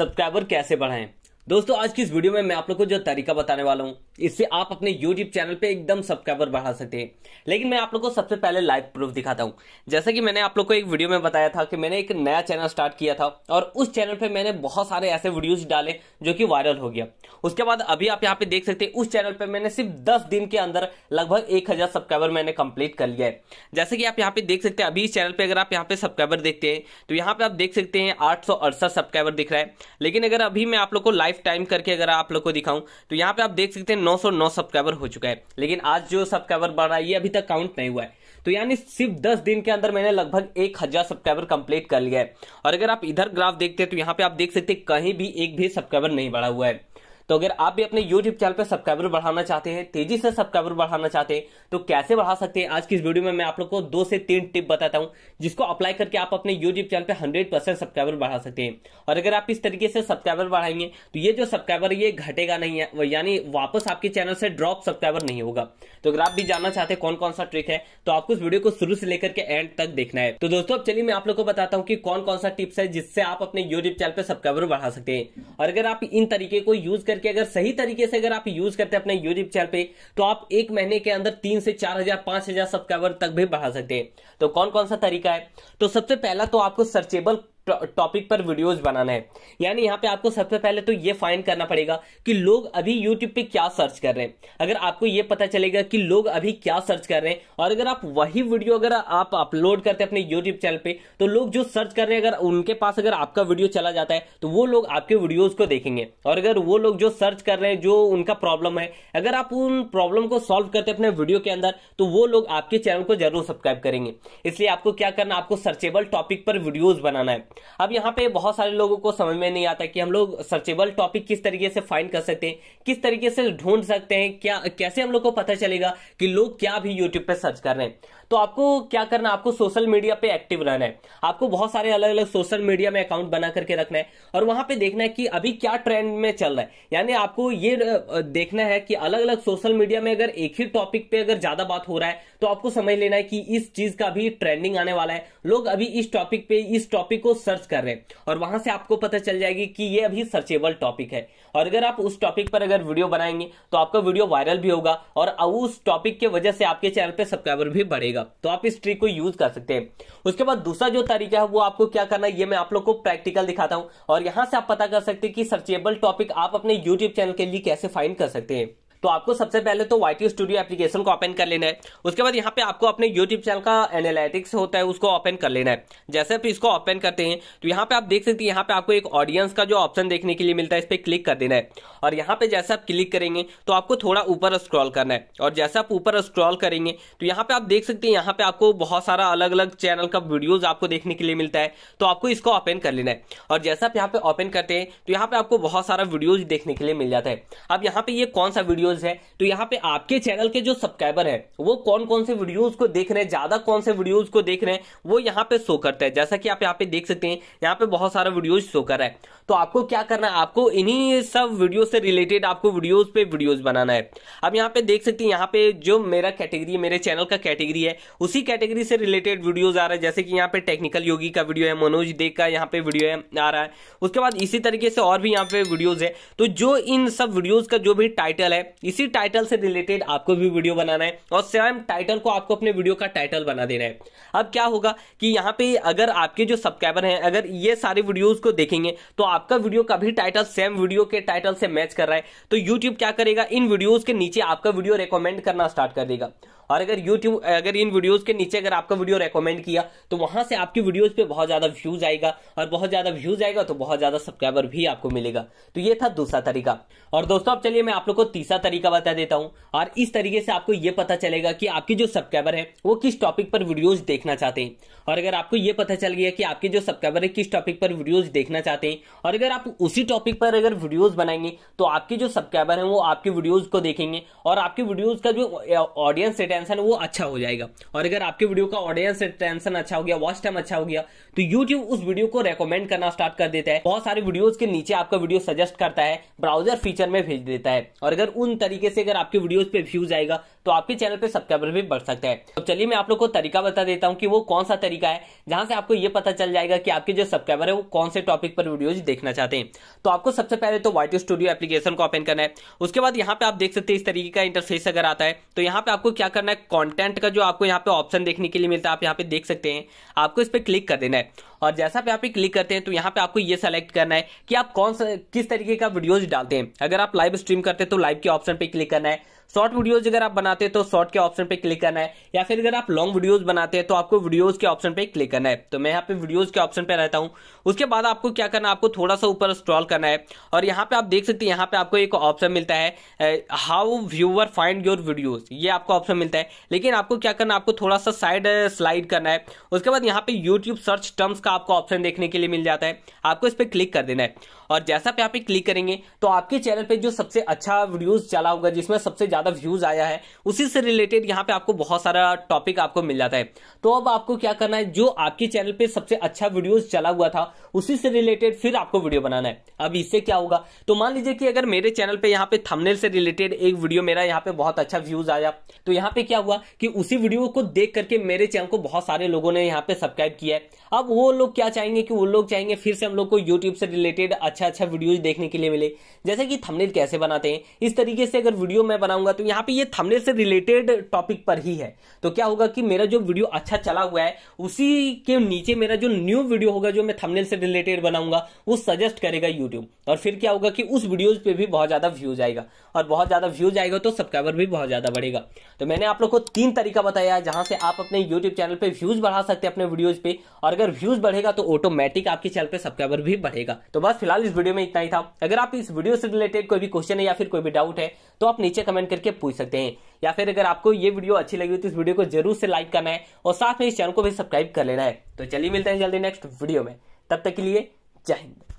subscriber कैसे बढ़ाएं दोस्तों आज की इस वीडियो में मैं आप लोग को जो तरीका बताने वाला हूँ इससे आप अपने YouTube चैनल पे एकदम सब्सक्राइबर बढ़ा सकते हैं लेकिन मैं आप लोग को सबसे पहले लाइव प्रूफ दिखाता हूँ जैसा कि मैंने आप लोग को एक वीडियो में बताया था कि मैंने एक नया चैनल स्टार्ट किया था और उस चैनल पर मैंने बहुत सारे ऐसे वीडियोज डाले जो कि वायरल हो गया उसके बाद अभी आप यहाँ पे देख सकते हैं उस चैनल पर मैंने सिर्फ दस दिन के अंदर लगभग एक सब्सक्राइबर मैंने कंप्लीट कर लिया है जैसे कि आप यहाँ पे देख सकते हैं अभी इस चैनल पर अगर आप यहाँ पे सब्सक्राइबर देखते हैं तो यहाँ पे आप देख सकते हैं आठ सब्सक्राइबर दिख रहा है लेकिन अगर अभी मैं आप लोग को लाइव टाइम करके अगर आप लोग को दिखाऊं तो यहाँ पे आप देख सकते हैं 909 सब्सक्राइबर हो चुका है लेकिन आज जो सब्सक्राइबर बढ़ रहा है ये अभी तक काउंट नहीं हुआ है तो यानी सिर्फ दस दिन के अंदर मैंने लगभग एक हजार सब्सक्राइबर कंप्लीट कर लिया है और अगर आप इधर ग्राफ देखते हैं तो यहाँ पे आप देख सकते हैं कहीं भी एक भी सब्सक्राइबर नहीं बढ़ा हुआ है तो अगर आप भी अपने यूट्यूब चैनल पर सब्सक्राइबर बढ़ाना चाहते हैं तेजी से सब्सक्राइबर बढ़ाना चाहते हैं तो कैसे बढ़ा सकते हैं आज की इस वीडियो में मैं आप लोग को दो से तीन टिप बताता हूं जिसको अप्लाई करके आप अपने यूट्यूब चैनल पर हंड्रेड परसेंट सब्सक्राइबर बढ़ा सकते हैं और अगर आप इस तरीके से सब्सक्राइबर बढ़ाएंगे तो ये जो सब्सक्राइबर ये घटेगा नहीं है यानी वापस आपके चैनल से ड्रॉप सब्सक्राइबर नहीं होगा तो अगर आप भी जानना चाहते हैं कौन कौन सा ट्रिक है तो आपको इस वीडियो को शुरू से लेकर के एंड तक देखना है तो दोस्तों अब चलिए मैं आप लोग को बताता हूँ कि कौन कौन सा टिप्स है जिससे आप अपने यूट्यूब चैनल पर सब्सक्राइबर बढ़ा सकते हैं और अगर आप इन तरीके को यूज करके अगर सही तरीके से अगर आप यूज करते हैं अपने यूट्यूब चैनल पे तो आप एक महीने के अंदर तीन से चार हजार पांच हजार सब्सक्राइबर तक भी बढ़ा सकते हैं तो कौन कौन सा तरीका है तो सबसे पहला तो आपको सर्चेबल टॉपिक पर वीडियोस बनाना है यानी यहाँ पे आपको सबसे पहले तो ये फाइंड करना पड़ेगा कि लोग अभी यूट्यूब पे क्या सर्च कर रहे हैं अगर आपको ये पता चलेगा कि लोग अभी क्या सर्च कर रहे हैं और अगर आप वही वीडियो अगर आप अपलोड करते हैं अपने यूट्यूब चैनल पे तो लोग जो सर्च कर रहे हैं अगर उनके पास अगर आपका वीडियो चला जाता है तो वो लोग आपके वीडियोज को देखेंगे और अगर वो लोग जो सर्च कर रहे हैं जो उनका प्रॉब्लम है अगर आप उन प्रॉब्लम को सॉल्व करते अपने वीडियो के अंदर तो वो लोग आपके चैनल को जरूर सब्सक्राइब करेंगे इसलिए आपको क्या करना आपको सर्चेबल टॉपिक पर वीडियोज बनाना है अब यहाँ पे बहुत सारे लोगों को समझ में नहीं आता कि हम लोग सर्चेबल टॉपिक किस तरीके से फाइंड कर सकते हैं किस तरीके से ढूंढ सकते हैं क्या कैसे हम लोग को पता चलेगा कि लोग क्या भी यूट्यूब पे सर्च कर रहे हैं तो आपको क्या करना है आपको सोशल मीडिया पे एक्टिव रहना है आपको बहुत सारे अलग अलग सोशल मीडिया में अकाउंट बना करके रखना है और वहां पे देखना है कि अभी क्या ट्रेंड में चल रहा है यानी आपको ये देखना है कि अलग अलग सोशल मीडिया में अगर एक ही टॉपिक पे अगर ज्यादा बात हो रहा है तो आपको समझ लेना है कि इस चीज का भी ट्रेंडिंग आने वाला है लोग अभी इस टॉपिक पे इस टॉपिक को सर्च कर रहे हैं और वहां से आपको पता चल जाएगी कि ये अभी सर्चेबल टॉपिक है और अगर आप उस टॉपिक पर अगर वीडियो बनाएंगे तो आपका वीडियो वायरल भी होगा और उस टॉपिक के वजह से आपके चैनल पर सब्सक्राइबर भी बढ़ेगा जाएगा तो आप इस ट्रिक को यूज कर सकते हैं उसके बाद दूसरा जो तरीका है वो आपको क्या करना है ये मैं आप लोग को प्रैक्टिकल दिखाता हूं और यहां से आप पता कर सकते हैं कि सर्चेबल टॉपिक आप अपने यूट्यूब चैनल के लिए कैसे फाइंड कर सकते हैं तो आपको सबसे पहले तो वाई स्टूडियो एप्लीकेशन को ओपन कर लेना है उसके बाद यहाँ पे आपको अपने यूट्यूब चैनल का एनालिटिक्स होता है उसको ओपन कर लेना है जैसे आप इसको ओपन करते हैं तो यहाँ पे आप देख सकते हैं यहाँ पे आपको एक ऑडियंस का जो ऑप्शन देखने के लिए मिलता है इस पर क्लिक कर देना है और यहाँ पे जैसे आप क्लिक करेंगे तो आपको थोड़ा ऊपर स्क्रॉल करना है और जैसे आप ऊपर स्क्रॉल करेंगे तो यहाँ पे आप देख सकते हैं यहाँ पे आपको बहुत सारा अलग अलग चैनल का वीडियोज आपको देखने के लिए मिलता है तो आपको इसको ओपन कर लेना है और जैसे आप यहाँ पे ओपन करते हैं तो यहाँ पे आपको बहुत सारा वीडियोज देखने के लिए मिल जाता है अब यहाँ पे ये कौन सा वीडियो वीडियोस है तो यहाँ पे आपके चैनल के जो सब्सक्राइबर है वो कौन कौन से वीडियोज को देख रहे हैं ज्यादा कौन से वीडियोज को देख रहे हैं वो यहाँ पे शो करता है जैसा कि आप यहाँ पे देख सकते हैं यहाँ पे बहुत सारा वीडियोज शो कर रहा है तो आपको क्या करना है आपको इन्हीं सब वीडियो से रिलेटेड आपको वीडियोज पे वीडियोज बनाना है अब यहाँ पे देख सकते हैं यहाँ पे जो मेरा कैटेगरी मेरे चैनल का कैटेगरी है उसी कैटेगरी से रिलेटेड वीडियोज आ रहा है जैसे कि यहाँ पे टेक्निकल योगी का वीडियो है मनोज देख का यहाँ पे वीडियो है आ रहा है उसके बाद इसी तरीके से और भी यहाँ पे वीडियोज है तो जो इन सब वीडियोज का जो भी टाइटल है इसी टाइटल से रिलेटेड आपको भी वीडियो बनाना है और सेम टाइटल को आपको अपने वीडियो का टाइटल बना देना है अब क्या होगा कि यहाँ पे अगर आपके जो सब्सक्राइबर हैं अगर ये सारे वीडियोज को देखेंगे तो आपका वीडियो का भी टाइटल सेम वीडियो के टाइटल से मैच कर रहा है तो यूट्यूब क्या करेगा इन वीडियोज के नीचे आपका वीडियो रिकमेंड करना स्टार्ट कर देगा और अगर यूट्यूब अगर इन वीडियोज के नीचे अगर आपका वीडियो रेकमेंड किया तो वहां से आपकी वीडियोज पे बहुत ज्यादा व्यूज आएगा और बहुत ज्यादा व्यूज आएगा तो बहुत ज्यादा सब्सक्राइबर भी आपको मिलेगा तो ये था दूसरा तरीका और दोस्तों अब चलिए मैं आप लोग को तीसरा तरीका बता देता हूँ और इस तरीके से आपको ये पता चलेगा कि आपके जो सब्सक्राइबर है वो किस टॉपिक पर वीडियोज देखना चाहते हैं और अगर आपको ये पता चल गया कि आपके जो सब्सक्राइबर है किस टॉपिक पर वीडियोज देखना चाहते हैं और अगर आप उसी टॉपिक पर अगर वीडियोज बनाएंगे तो आपके जो सब्सक्राइबर है वो आपकी वीडियोज को देखेंगे और आपकी वीडियोज का जो ऑडियंस सेट रिटेंशन वो अच्छा हो जाएगा और अगर आपके वीडियो का ऑडियंस रिटेंशन अच्छा हो गया वॉच टाइम अच्छा हो गया तो यूट्यूब उस वीडियो को रेकमेंड करना स्टार्ट कर देता है बहुत सारे वीडियोज के नीचे आपका वीडियो सजेस्ट करता है ब्राउजर फीचर में भेज देता है और अगर उन तरीके से अगर आपके वीडियोज पे व्यूज आएगा तो आपके चैनल पे सब्सक्राइबर भी बढ़ सकता है तो चलिए मैं आप लोग को तरीका बता देता हूँ कि वो कौन सा तरीका है जहां से आपको ये पता चल जाएगा कि आपके जो सब्सक्राइबर है वो कौन से टॉपिक पर वीडियोज देखना चाहते हैं तो आपको सबसे पहले तो वाइट स्टूडियो एप्लीकेशन को ओपन करना है उसके बाद यहाँ पे आप देख सकते हैं इस तरीके का इंटरफेस अगर आता है तो यहाँ पे आपको क्या करना है है कंटेंट का जो आपको यहाँ पे ऑप्शन देखने के लिए मिलता है आप यहाँ पे देख सकते हैं आपको इस पर क्लिक कर देना है और जैसा पे आप क्लिक करते हैं तो यहाँ पे आपको ये सेलेक्ट करना है कि आप कौन सा किस तरीके का वीडियोज डालते हैं अगर आप लाइव स्ट्रीम करते हैं तो लाइव के ऑप्शन पे क्लिक करना है शॉर्ट वीडियोज अगर आप बनाते हैं तो शॉर्ट के ऑप्शन पे क्लिक करना है या फिर अगर आप लॉन्ग वीडियोज बनाते हैं तो आपको वीडियोज के ऑप्शन पे क्लिक करना है तो मैं यहाँ पे वीडियोज के ऑप्शन पे रहता हूँ उसके बाद आपको क्या करना है आपको थोड़ा सा ऊपर स्क्रॉल करना है और यहाँ पे आप देख सकते हैं यहाँ पे आपको एक ऑप्शन मिलता है how viewer find your videos ये आपको ऑप्शन मिलता है लेकिन आपको क्या करना आपको थोड़ा सा साइड स्लाइड करना है उसके बाद यहाँ पे यूट्यूब सर्च टर्म्स का का आपको ऑप्शन देखने के लिए मिल जाता है आपको इस पर क्लिक कर देना है और जैसा पे आप क्लिक करेंगे तो आपके चैनल पे जो सबसे अच्छा वीडियोस चला होगा जिसमें सबसे ज़्यादा व्यूज़ आया है उसी से रिलेटेड यहाँ पे आपको बहुत सारा टॉपिक आपको मिल जाता है तो अब आपको क्या करना है जो आपके चैनल पे सबसे अच्छा वीडियोज चला हुआ था उसी से रिलेटेड फिर आपको वीडियो बनाना है अब इससे क्या होगा तो मान लीजिए कि अगर मेरे चैनल पे यहाँ पे थमनेल से रिलेटेड एक वीडियो मेरा यहाँ पे बहुत अच्छा व्यूज आया तो यहाँ पे क्या हुआ कि उसी वीडियो को देख करके मेरे चैनल को बहुत सारे लोगों ने यहाँ पे सब्सक्राइब किया है अब वो लोग क्या चाहेंगे कि वो लोग चाहेंगे फिर से हम लोग को यूट्यूब से रिलेटेड अच्छा अच्छा वीडियोज देखने के लिए मिले जैसे कि थंबनेल कैसे बनाते हैं इस तरीके से अगर वीडियो मैं बनाऊंगा तो यहाँ पे ये थंबनेल से रिलेटेड टॉपिक पर ही है तो क्या होगा कि मेरा जो वीडियो अच्छा चला हुआ है उसी के नीचे मेरा जो न्यू वीडियो होगा जो मैं थंबनेल से रिलेटेड बनाऊंगा वो सजेस्ट करेगा यूट्यूब और फिर क्या होगा कि उस वीडियोज पे भी बहुत ज्यादा व्यूज आएगा और बहुत ज्यादा व्यूज आएगा तो सब्सक्राइबर भी बहुत ज्यादा बढ़ेगा तो मैंने आप लोग को तीन तरीका बताया जहां से आप अपने यूट्यूब चैनल पर व्यूज बढ़ा सकते हैं अपने वीडियोज पे और अगर व्यूज बढ़ेगा तो ऑटोमेटिक आपके चैनल पे सब्सक्राइबर भी बढ़ेगा तो बस फिलहाल इस वीडियो में इतना ही था अगर आप इस वीडियो से रिलेटेड कोई भी क्वेश्चन है या फिर कोई भी डाउट है तो आप नीचे कमेंट करके पूछ सकते हैं या फिर अगर आपको ये वीडियो अच्छी लगी हो तो इस वीडियो को जरूर से लाइक करना है और साथ में इस चैनल को भी सब्सक्राइब कर लेना है तो चलिए मिलते हैं जल्दी नेक्स्ट वीडियो में तब तक के लिए जय हिंद